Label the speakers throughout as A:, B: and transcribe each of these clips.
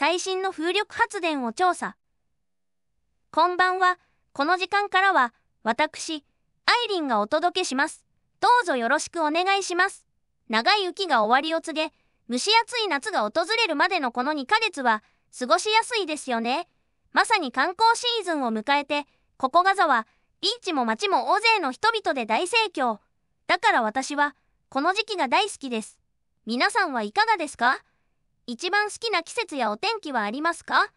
A: 最新の風力発電を調査。こんばんは、この時間からは、私、アイリンがお届けします。どうぞよろしくお願いします。長い雪が終わりを告げ、蒸し暑い夏が訪れるまでのこの2ヶ月は、過ごしやすいですよね。まさに観光シーズンを迎えて、ここガザは、ビーチも街も大勢の人々で大盛況。だから私は、この時期が大好きです。皆さんはいかがですか一番好きな季節やお天気はありますか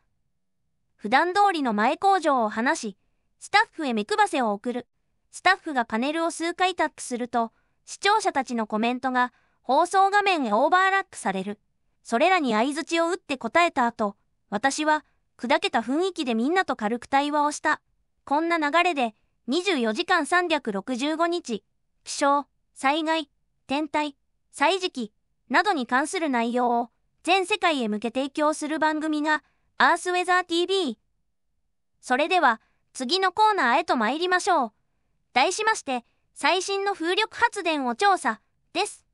A: 普段通りの前工場を話し、スタッフへ目配せを送る。スタッフがパネルを数回タップすると、視聴者たちのコメントが放送画面へオーバーラックされる。それらに相づちを打って答えた後、私は砕けた雰囲気でみんなと軽く対話をした。こんな流れで24時間365日、気象、災害、天体、歳時期などに関する内容を全世界へ向け提供する番組がアースウェザー TV。それでは次のコーナーへと参りましょう。題しまして最新の風力発電を調査です。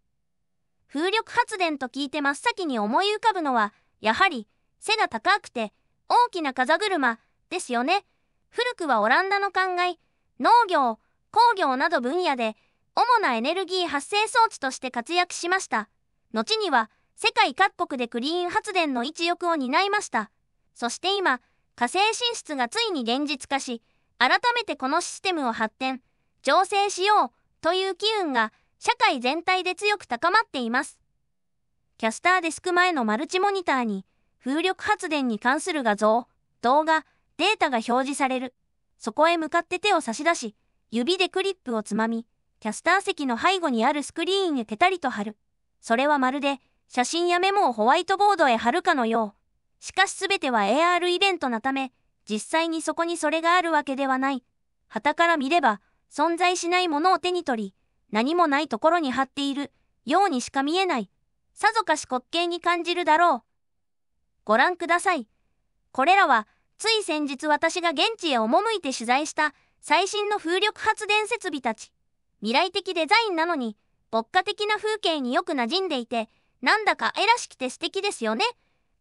A: 風力発電と聞いて真っ先に思い浮かぶのはやはり背が高くて大きな風車ですよね。古くはオランダの灌漑、農業、工業など分野で主なエネルギー発生装置として活躍しました。後には世界各国でクリーン発電の一翼を担いました。そして今、火星進出がついに現実化し、改めてこのシステムを発展、調整しようという機運が社会全体で強く高まっています。キャスターデスク前のマルチモニターに風力発電に関する画像、動画、データが表示される。そこへ向かって手を差し出し、指でクリップをつまみ、キャスター席の背後にあるスクリーンへペタリと貼る。それはまるで写真やメモをホワイトボードへ貼るかのよう。しかし全ては AR イベントなため、実際にそこにそれがあるわけではない。旗から見れば、存在しないものを手に取り、何もないところに貼っているようにしか見えない。さぞかし滑稽に感じるだろう。ご覧ください。これらは、つい先日私が現地へ赴いて取材した最新の風力発電設備たち。未来的デザインなのに、牧歌的な風景によく馴染んでいて、なんだか絵らしくて素敵ですよね。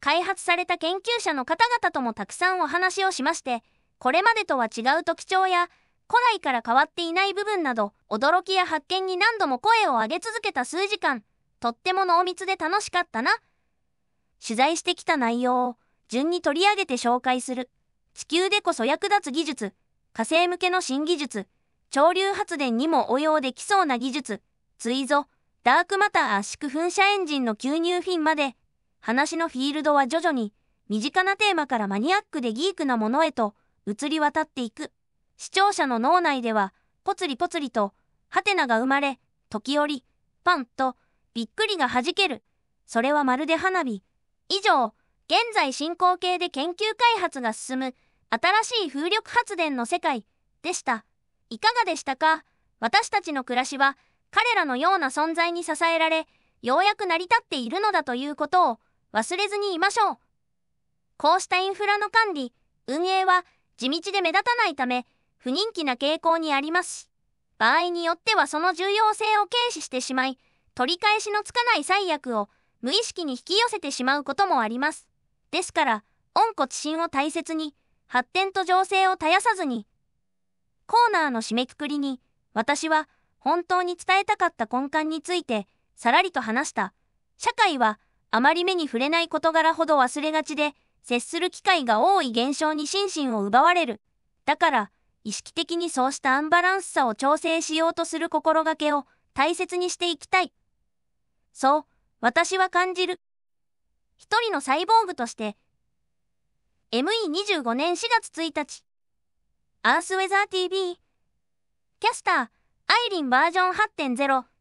A: 開発された研究者の方々ともたくさんお話をしまして、これまでとは違う特徴や、古来から変わっていない部分など、驚きや発見に何度も声を上げ続けた数時間、とっても濃密で楽しかったな。取材してきた内容を順に取り上げて紹介する。地球でこそ役立つ技術、火星向けの新技術、潮流発電にも応用できそうな技術、追蔵、ダークマター圧縮噴射エンジンの吸入フィンまで、話のフィールドは徐々に、身近なテーマからマニアックでギークなものへと移り渡っていく。視聴者の脳内では、ぽつりぽつりと、ハテナが生まれ、時折、パンと、びっくりが弾ける。それはまるで花火。以上、現在進行形で研究開発が進む、新しい風力発電の世界、でした。いかがでしたか私たちの暮らしは、彼らのような存在に支えられ、ようやく成り立っているのだということを忘れずにいましょう。こうしたインフラの管理、運営は地道で目立たないため、不人気な傾向にありますし、場合によってはその重要性を軽視してしまい、取り返しのつかない最悪を無意識に引き寄せてしまうこともあります。ですから、温故知新を大切に、発展と情勢を絶やさずに。コーナーの締めくくりに、私は、本当に伝えたかった根幹についてさらりと話した。社会はあまり目に触れない事柄ほど忘れがちで、接する機会が多い現象に心身を奪われる。だから、意識的にそうしたアンバランスさを調整しようとする心がけを大切にしていきたい。そう、私は感じる。一人のサイボーグとして、ME25 年4月1日、アースウェザー TV、キャスター、アイリンバージョン8.0